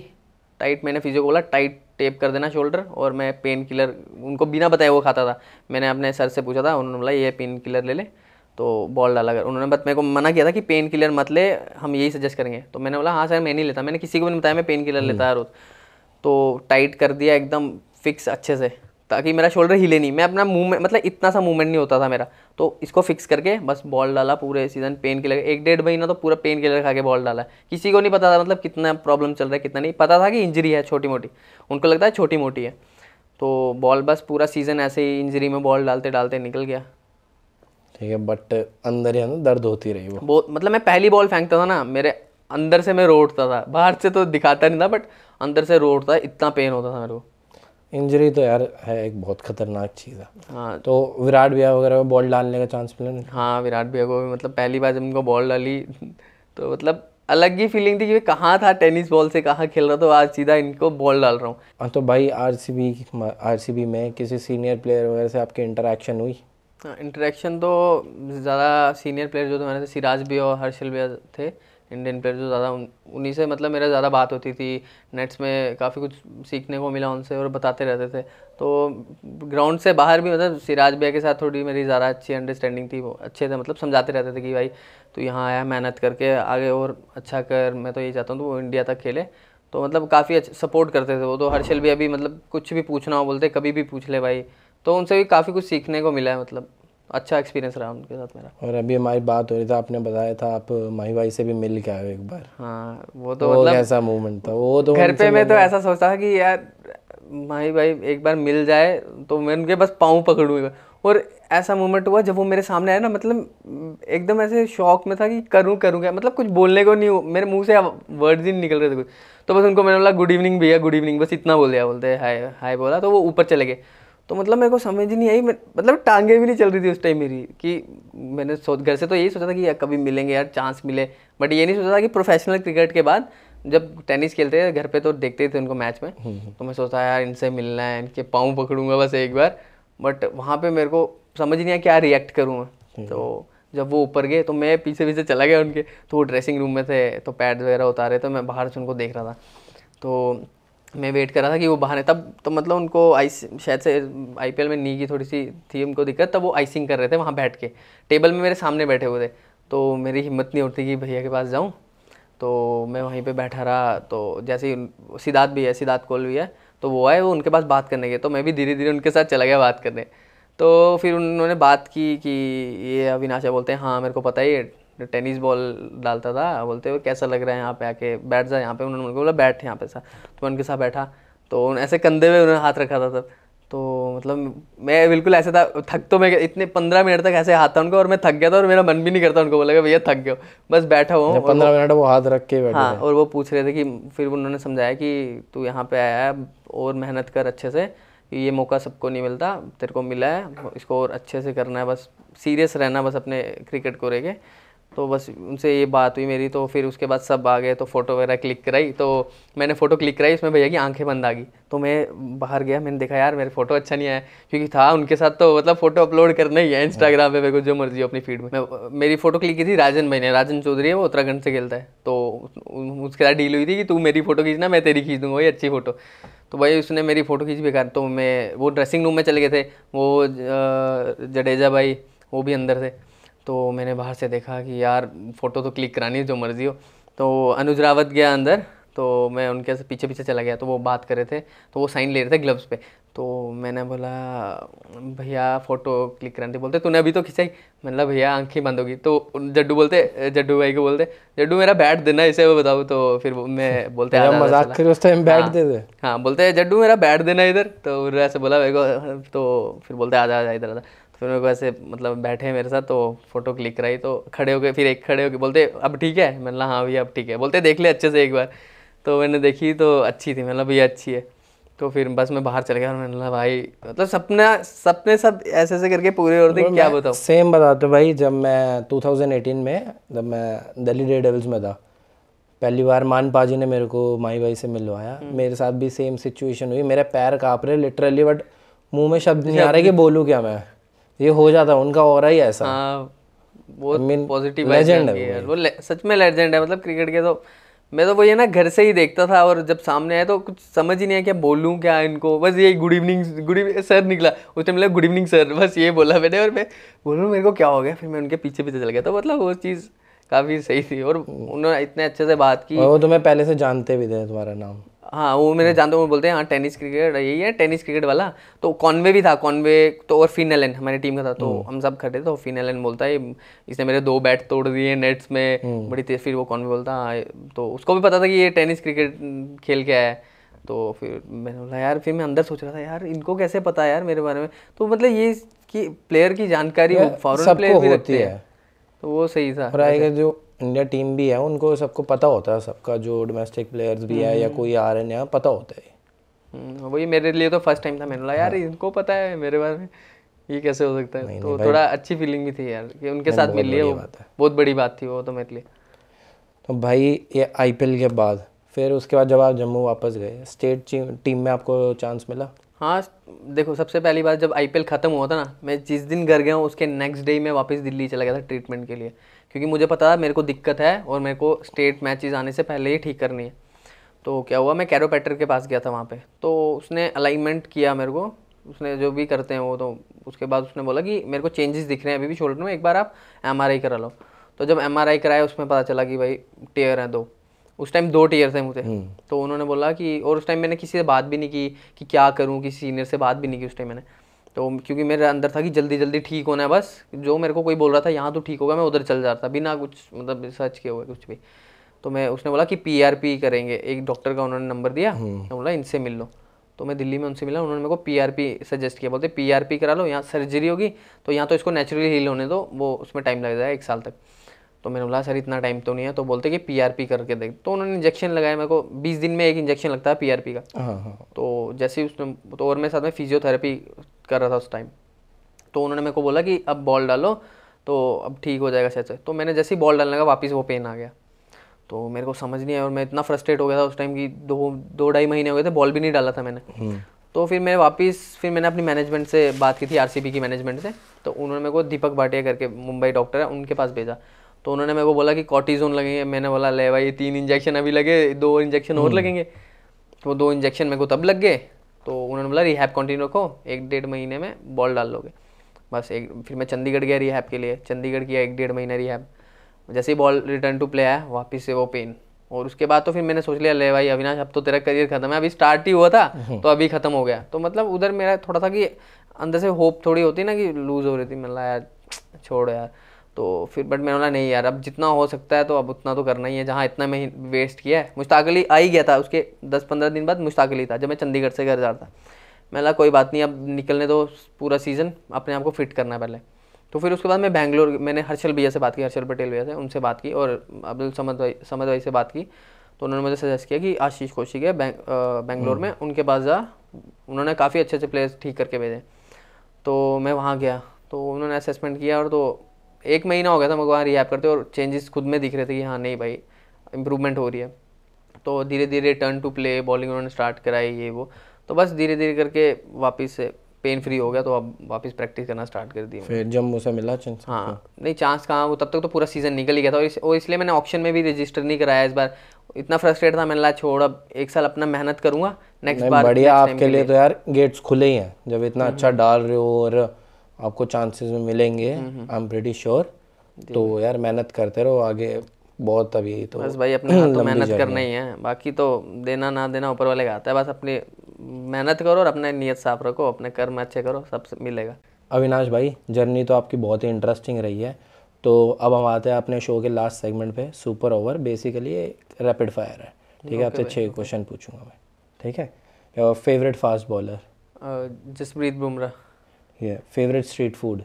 टाइट मैंने फिजियो को बोला टाइट टेप कर देना शोल्डर और मैं पेन किलर उनको बिना बताए वो खाता था मैंने अपने सर से पूछा था उन्होंने बोला ये पेन किलर ले ले तो बॉल डाला कर उन्होंने बस मेरे को मना किया था कि पेन किलर मत ले हम यही सजेस्ट करेंगे तो मैंने बोला हाँ सर मैं नहीं लेता मैंने किसी को भी नहीं बताया मैं पेन किलर लेता है हम्म। रोज़ तो टाइट कर दिया एकदम फिक्स अच्छे से ताकि मेरा शोल्डर हिले नहीं मैं अपना मूवमेंट मतलब इतना सा मूवमेंट नहीं होता था मेरा तो इसको फिक्स करके बस बॉल डाला पूरे सीज़न पेन किलर एक डेढ़ महीना तो पूरा पेन किलर खा के बॉल डाला किसी को नहीं पता था मतलब कितना प्रॉब्लम चल रहा है कितना नहीं पता था कि इंजरी है छोटी मोटी उनको लगता है छोटी मोटी है तो बॉल बस पूरा सीज़न ऐसे ही इंजरी में बॉल डालते डालते निकल गया ठीक है बट अंदर ही अंदर दर्द होती रही वो बहुत मतलब मैं पहली बॉल फेंकता था ना मेरे अंदर से मैं रो उठता था बाहर से तो दिखाता नहीं था बट अंदर से रो उठता इतना पेन होता था मेरे को इंजरी तो यार है एक बहुत खतरनाक चीज़ है हाँ तो विराट भैया वगैरह में बॉल डालने का चांस मिला नहीं हाँ विराट भैया को भी मतलब पहली बार जब उनको बॉल डाली तो मतलब अलग ही फीलिंग थी कि मैं कहाँ था टेनिस बॉल से कहाँ खेल रहा था तो आज सीधा इनको बॉल डाल रहा हूँ हाँ तो भाई सी बी में किसी सीनियर प्लेयर वगैरह से आपकी इंटरेक्शन हुई हाँ इंटरेक्शन तो ज़्यादा सीनियर प्लेयर जो थे तो मैंने तो सिराज भी और हर्षल भैया थे इंडियन प्लेयर जो ज़्यादा उन, उन्हीं से मतलब मेरा ज़्यादा बात होती थी नेट्स में काफ़ी कुछ सीखने को मिला उनसे और बताते रहते थे तो ग्राउंड से बाहर भी मतलब सिराज भैया के साथ थोड़ी मेरी ज़्यादा अच्छी अंडरस्टैंडिंग थी वो अच्छे से मतलब समझाते रहते थे कि भाई तू यहाँ आया मेहनत करके आगे और अच्छा कर मैं तो ये चाहता हूँ तो वो इंडिया तक खेले तो मतलब काफ़ी अच्छा सपोर्ट करते थे वो तो हर्षल भी अभी मतलब कुछ भी पूछना हो बोलते कभी भी पूछ ले भाई तो उनसे भी काफ़ी कुछ सीखने को मिला है मतलब अच्छा एक्सपीरियंस रहा उनके साथ मेरा और अभी हमारी बात हो रही था आपने बताया था आप माही भाई से भी मिल के आए एक बार हाँ वो तो वो मतलब ऐसा मोमेंट था वो तो घर पे मैं तो ऐसा सोचता था कि यार माही भाई एक बार मिल जाए तो मैं उनके बस पाँव पकड़ूंगा और ऐसा मोमेंट हुआ जब वो मेरे सामने आया ना मतलब एकदम ऐसे शौक में था कि करूँ करूँ क्या मतलब कुछ बोलने को नहीं मेरे मुंह से वर्ड्स ही निकल रहे थे कुछ तो बस उनको मैंने बोला गुड इवनिंग भैया गुड इवनिंग बस इतना बोल दिया बोलते हाय हाय बोला तो वो ऊपर चले गए तो मतलब मेरे को समझ नहीं आई मतलब टांगे भी नहीं चल रही थी उस टाइम मेरी कि मैंने सोच घर से तो यही सोचा था कि यार कभी मिलेंगे यार चांस मिले बट ये नहीं सोचा था कि प्रोफेशनल क्रिकेट के बाद जब टेनिस खेलते थे घर पे तो देखते थे उनको मैच में हम्म, हम्म। तो मैं सोचा यार इनसे मिलना है इनके पाँव पकड़ूंगा बस एक बार बट वहाँ पर मेरे को समझ नहीं आया क्या रिएक्ट करूँ मैं हम्म। तो जब वो ऊपर गए तो मैं पीछे पीछे चला गया उनके तो वो ड्रेसिंग रूम में थे तो पैड वगैरह उतारे तो मैं बाहर से उनको देख रहा था तो मैं वेट कर रहा था कि वो बाहर है तब तो मतलब उनको आई शायद से आईपीएल में नी की थोड़ी सी थी उनको दिक्कत तब वो आइसिंग कर रहे थे वहाँ बैठ के टेबल में मेरे सामने बैठे हुए थे तो मेरी हिम्मत नहीं उठती कि भैया के पास जाऊँ तो मैं वहीं पे बैठा रहा तो जैसे सिद्धार्थ भी है सिद्धार्थ कोल भी है तो वो आए वो उनके पास बात करने के तो मैं भी धीरे धीरे उनके साथ चला गया बात करने तो फिर उन्होंने बात की कि ये अविनाशा बोलते हैं हाँ मेरे को पता है टेनिस बॉल डालता था बोलते हुए कैसा लग रहा है यहाँ पे आके बैठ जा यहाँ पे उन्होंने उनको बोला बैठ यहाँ पे सा तो उनके साथ बैठा तो ऐसे कंधे में उन्होंने हाथ रखा था तब तो मतलब मैं बिल्कुल ऐसे था थक तो मैं इतने पंद्रह मिनट तक ऐसे हाथ था उनको और मैं थक गया था और मेरा मन भी नहीं करता उनको बोला भैया थक गया बस बैठा हुआ पंद्रह मिनट वो हाथ रख के हाँ और वो पूछ रहे थे कि फिर उन्होंने समझाया कि तू यहाँ पे आया है और मेहनत कर अच्छे से ये मौका सबको नहीं मिलता तेरे को मिला है इसको और अच्छे से करना है बस सीरियस रहना बस अपने क्रिकेट को लेके तो बस उनसे ये बात हुई मेरी तो फिर उसके बाद सब आ गए तो फ़ोटो वगैरह क्लिक कराई तो मैंने फ़ोटो क्लिक कराई उसमें भैया की आंखें बंद आ गई तो मैं बाहर गया मैंने देखा यार मेरे फोटो अच्छा नहीं आया क्योंकि था उनके साथ तो मतलब फ़ोटो अपलोड करना ही है इंस्टाग्राम पे मेरे को जो मर्जी हो अपनी फीड में मेरी फ़ोटो क्लिक की थी राजन भाई ने राजन चौधरी है वो उत्तराखंड से खेलता है तो उसके साथ डील हुई थी कि तू मेरी फ़ोटो खींचना मैं तेरी खींच दूँगा वही अच्छी फ़ोटो तो भाई उसने मेरी फ़ोटो खींच बेकार तो मैं वो ड्रेसिंग रूम में चले गए थे वो जडेजा भाई वो भी अंदर थे तो मैंने बाहर से देखा कि यार फ़ोटो तो क्लिक करानी है जो मर्ज़ी हो तो अनुज रावत गया अंदर तो मैं उनके से पीछे पीछे चला गया तो वो बात कर रहे थे तो वो साइन ले रहे थे ग्लव्स पे तो मैंने बोला भैया फ़ोटो क्लिक करानी थी बोलते तूने अभी तो खिंचाई मतलब भैया आंखें बंद होगी तो जड्डू बोलते जड्डू भाई को बोलते जड्डू मेरा बैट देना इसे वो बताओ तो फिर मैं बोलते मजाक उस टाइम हाँ। बैट दे दे हाँ बोलते जड्डू मेरा बैट देना इधर तो ऐसे बोला भाई को तो फिर बोलते आजा आजा इधर आजा फिर मेरे को ऐसे मतलब बैठे मेरे साथ तो फोटो क्लिक कराई तो खड़े हो गए फिर एक खड़े हो गए बोलते अब ठीक है मैंने कहा हाँ भैया अब ठीक है बोलते देख ले अच्छे से एक बार तो मैंने देखी तो अच्छी थी मतलब भैया अच्छी है तो फिर बस मैं बाहर चल गया और मैंने कहा भाई मतलब सपना सपने सब ऐसे ऐसे करके पूरे और थे क्या बताओ सेम बताते भाई जब मैं 2018 में जब मैं दिल्ली डे डेवल्स में था पहली बार मान पाजी ने मेरे को माई भाई से मिलवाया हम्म। मेरे साथ भी सेम सिचुएशन हुई मेरा पैर काँप रहे लिटरली बट मुंह में शब्द नहीं आ रहे कि बोलूँ क्या मैं ये हो जाता है उनका और ही ऐसा हाँ, वो पॉजिटिव लेजेंड है वो सच में लेजेंड है मतलब क्रिकेट के तो मैं तो वो ये ना घर से ही देखता था और जब सामने आया तो कुछ समझ ही नहीं आया क्या बोलूँ क्या इनको बस ये good evening good evening sir निकला उस टाइम मतलब गुड इवनिंग सर बस ये बोला मैंने और मैं बोलूँ मेरे को क्या हो गया फिर मैं उनके पीछे पीछे चल गया तो मतलब वो चीज़ काफ़ी सही थी और hmm. उन्होंने इतने अच्छे से बात की वो तुम्हें पहले से जानते भी थे तुम्हारा नाम हाँ वो मेरे हाँ। जानते वो बोलते हैं हाँ टेनिस क्रिकेट यही है टेनिस क्रिकेट वाला तो कॉनवे भी था कॉनवे तो और फिनलैंड हमारी टीम का था तो हम्म। हम सब खड़े थे तो फिनलैंड बोलता है इसने मेरे दो बैट तोड़ दिए नेट्स में हम्म। बड़ी तेज फिर वो कॉनवे बोलता हाँ तो उसको भी पता था कि ये टेनिस क्रिकेट खेल के आया है तो फिर मैंने बोला यार फिर मैं अंदर सोच रहा था यार इनको कैसे पता यार मेरे बारे में तो मतलब ये कि प्लेयर की जानकारी फॉरन प्लेयर भी रखती है तो वो सही था जो इंडिया टीम भी है उनको सबको पता होता है सबका जो डोमेस्टिक प्लेयर्स भी है या हम्म। कोई आ रहे हैं पता होता है हम्म, वही मेरे लिए तो फर्स्ट टाइम था मैंने बोला यार हाँ। इनको पता है मेरे बारे में ये कैसे हो सकता है तो थोड़ा अच्छी फीलिंग भी थी यार कि उनके साथ मिल लिए बहुत बड़ी बात थी वो तो मेरे लिए तो भाई ये आई के बाद फिर उसके बाद जब आप जम्मू वापस गए स्टेट टीम में आपको चांस मिला हाँ देखो सबसे पहली बात जब आई ख़त्म हुआ था ना मैं जिस दिन घर गया हूँ उसके नेक्स्ट डे मैं वापस दिल्ली चला गया था ट्रीटमेंट के लिए क्योंकि मुझे पता था मेरे को दिक्कत है और मेरे को स्टेट मैचेस आने से पहले ही ठीक करनी है तो क्या हुआ मैं कैरोपैटर के पास गया था वहाँ पे तो उसने अलाइनमेंट किया मेरे को उसने जो भी करते हैं वो तो उसके बाद उसने बोला कि मेरे को चेंजेस दिख रहे हैं अभी भी शोल्डर में एक बार आप एम करा लो तो जब एम कराया उसमें पता चला कि भाई टेयर है दो उस टाइम दो टीयर थे मुझे हम्म। तो उन्होंने बोला कि और उस टाइम मैंने किसी से बात भी नहीं की कि क्या करूँ किसी सीनियर से बात भी नहीं की उस टाइम मैंने तो क्योंकि मेरे अंदर था कि जल्दी जल्दी ठीक होना है बस जो मेरे को कोई बोल रहा था यहाँ तो ठीक होगा मैं उधर चल जा रहा था बिना कुछ मतलब रिसर्च किए हुए कुछ भी तो मैं उसने बोला कि पीआरपी करेंगे एक डॉक्टर का उन्होंने नंबर दिया हम्म। मैं बोला इनसे मिल लो तो मैं दिल्ली में उनसे मिला उन्होंने मेरे को पीआरपी सजेस्ट किया बोलते पीआरपी करा लो यहाँ सर्जरी होगी तो यहाँ तो इसको नेचुरली हील होने दो वो उसमें टाइम लग जाएगा एक साल तक तो मैंने बोला सर इतना टाइम तो नहीं है तो बोलते कि पीआरपी करके देख तो उन्होंने इंजेक्शन लगाया मेरे को बीस दिन में एक इंजेक्शन लगता है पीआरपी का हाँ, हाँ, हाँ। तो जैसे ही उसने तो और मेरे साथ में फिजियोथेरेपी कर रहा था उस टाइम तो उन्होंने मेरे को बोला कि अब बॉल डालो तो अब ठीक हो जाएगा शायद तो मैंने जैसे ही बॉल डालने का वापस वो पेन आ गया तो मेरे को समझ नहीं आया और मैं इतना फ्रस्ट्रेट हो गया था उस टाइम कि दो दो ढाई महीने हो गए थे बॉल भी नहीं डाला था मैंने हम्म। तो फिर मैं वापस फिर मैंने अपनी मैनेजमेंट से बात की थी आरसीबी की मैनेजमेंट से तो उन्होंने मेरे को दीपक भाटिया करके मुंबई डॉक्टर है उनके पास भेजा तो उन्होंने मेरे को बोला कि कॉटीजोन लगेंगे मैंने बोला ले भाई तीन इंजेक्शन अभी लगे दो इंजेक्शन और हम्म। लगेंगे तो दो इंजेक्शन मेरे को तब लग गए तो उन्होंने बोला रिहैप कंटिन्यू रखो एक डेढ़ महीने में बॉल डाल लोगे बस एक फिर मैं चंडीगढ़ गया रिहैप के लिए चंडीगढ़ किया एक डेढ़ महीना रिहैप जैसे ही बॉल रिटर्न टू प्ले आया वापस से वो पेन और उसके बाद तो फिर मैंने सोच लिया ले भाई अविनाश अब तो तेरा करियर खत्म है अभी स्टार्ट ही हुआ था हम्म। तो अभी खत्म हो गया तो मतलब उधर मेरा थोड़ा था कि अंदर से होप थोड़ी होती ना कि लूज हो रही थी मतलब यार छोड़ यार तो फिर बट मैंने बोला नहीं यार अब जितना हो सकता है तो अब उतना तो करना ही है जहाँ इतना मैं वेस्ट किया है मुश्ताकली आ ही गया था उसके दस पंद्रह दिन बाद मुश्ताकली था जब मैं चंडीगढ़ से घर जा रहा था मैं बोला कोई बात नहीं अब निकलने दो पूरा सीज़न अपने आप को फिट करना है पहले तो फिर उसके बाद मैं बैंगलोर मैंने हर्षल भैया से बात की हर्षल पटेल भैया से उनसे बात की और अब्दुल समद भाई समद भाई से बात की तो उन्होंने मुझे सजेस्ट किया कि आशीष कोशी के बैंग, बैंगलोर में हम्म। उनके पास जा उन्होंने काफ़ी अच्छे अच्छे प्लेयर्स ठीक करके भेजे तो मैं वहाँ गया तो उन्होंने असेसमेंट किया और तो एक महीना हो गया था मेरे वहाँ रिहैप करते और चेंजेस खुद में दिख रहे थे कि हाँ नहीं भाई इंप्रूवमेंट हो रही है तो धीरे धीरे टर्न टू प्ले बॉलिंग उन्होंने स्टार्ट कराई ये वो तो बस धीरे धीरे करके वापस पेन फ्री हो गया तो अब वापस प्रैक्टिस करना स्टार्ट कर दी फिर जब मुझे मिला चांस हाँ नहीं चांस कहाँ वो तब तक तो पूरा सीजन निकल ही गया था और, इस, और इसलिए मैंने ऑप्शन में भी रजिस्टर नहीं कराया इस बार इतना फ्रस्ट्रेट था मैंने ला छोड़ अब एक साल अपना मेहनत करूंगा नेक्स्ट बार बढ़िया आपके लिए तो यार गेट्स खुले ही हैं जब इतना हम्म। अच्छा डाल रहे हो और आपको चांसेस में मिलेंगे आई एम प्रीटी श्योर तो यार मेहनत करते रहो आगे बहुत अभी तो बस भाई अपने हाथ तो मेहनत करना ही है बाकी तो देना ना देना ऊपर वाले का आता है बस अपनी मेहनत करो और अपने नियत साफ रखो अपने कर्म अच्छे करो सब मिलेगा अविनाश भाई जर्नी तो आपकी बहुत ही इंटरेस्टिंग रही है तो अब हम आते हैं अपने शो के लास्ट सेगमेंट पे सुपर ओवर बेसिकली ये रैपिड फायर है ठीक है आपसे छः क्वेश्चन पूछूंगा मैं ठीक है favourite fast bowler Jasprit Bumrah ये फेवरेट स्ट्रीट फूड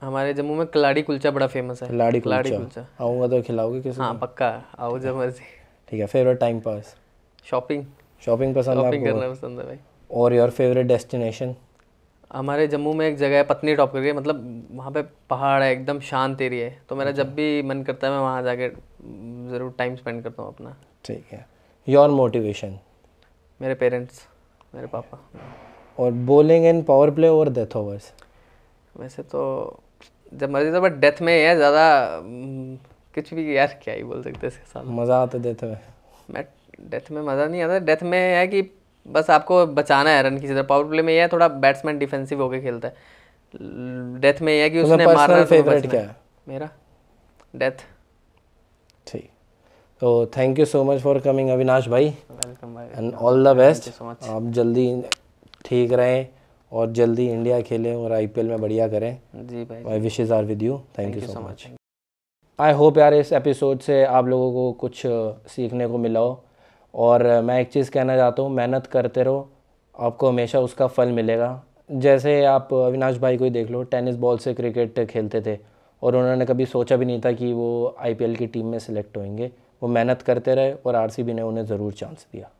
हमारे जम्मू में कलाड़ी कुलचा बड़ा फेमस है कलाड़ी कुलचा आऊंगा तो खिलाओगे किसी हाँ पक्का आओ जब मर्जी ठीक है favourite time pass shopping shopping पसंद शॉपिंग करना पसंद है भाई और योर फेवरेट डेस्टिनेशन हमारे जम्मू में एक जगह है पत्नी टॉप करके मतलब वहाँ पे पहाड़ है एकदम शांत एरिया है तो मेरा अच्छा। जब भी मन करता है मैं वहाँ जाके ज़रूर टाइम स्पेंड करता हूँ अपना ठीक है योर मोटिवेशन मेरे पेरेंट्स मेरे पापा और बोलिंग एंड पावर प्ले और डेथ ओवर्स वैसे तो जब मर्जी तो बट डेथ में है ज़्यादा हम्म, कुछ भी यार क्या ही बोल सकते इसके साथ मज़ा आता डेथ में मैं डेथ में मज़ा नहीं आता डेथ में है कि बस आपको बचाना है रन की तरह पावर प्ले में यह है थोड़ा बैट्समैन डिफेंसिव होकर खेलता है डेथ में यह है कि उसने मारना तो फेवरेट क्या है मेरा डेथ ठीक तो thank you so much for coming Avinash भाई वेलकम भाई एंड ऑल द बेस्ट आप जल्दी ठीक रहें और जल्दी इंडिया खेलें और आईपीएल में बढ़िया करें जी भाई my wishes are with you thank you so much I hope यार इस एपिसोड से आप लोगों को कुछ सीखने को मिला हो और मैं एक चीज़ कहना चाहता हूँ मेहनत करते रहो आपको हमेशा उसका फल मिलेगा जैसे आप अविनाश भाई को ही देख लो टेनिस बॉल से क्रिकेट खेलते थे और उन्होंने कभी सोचा भी नहीं था कि वो आईपीएल की टीम में सिलेक्ट होंगे वो मेहनत करते रहे और आरसीबी ने उन्हें ज़रूर चांस दिया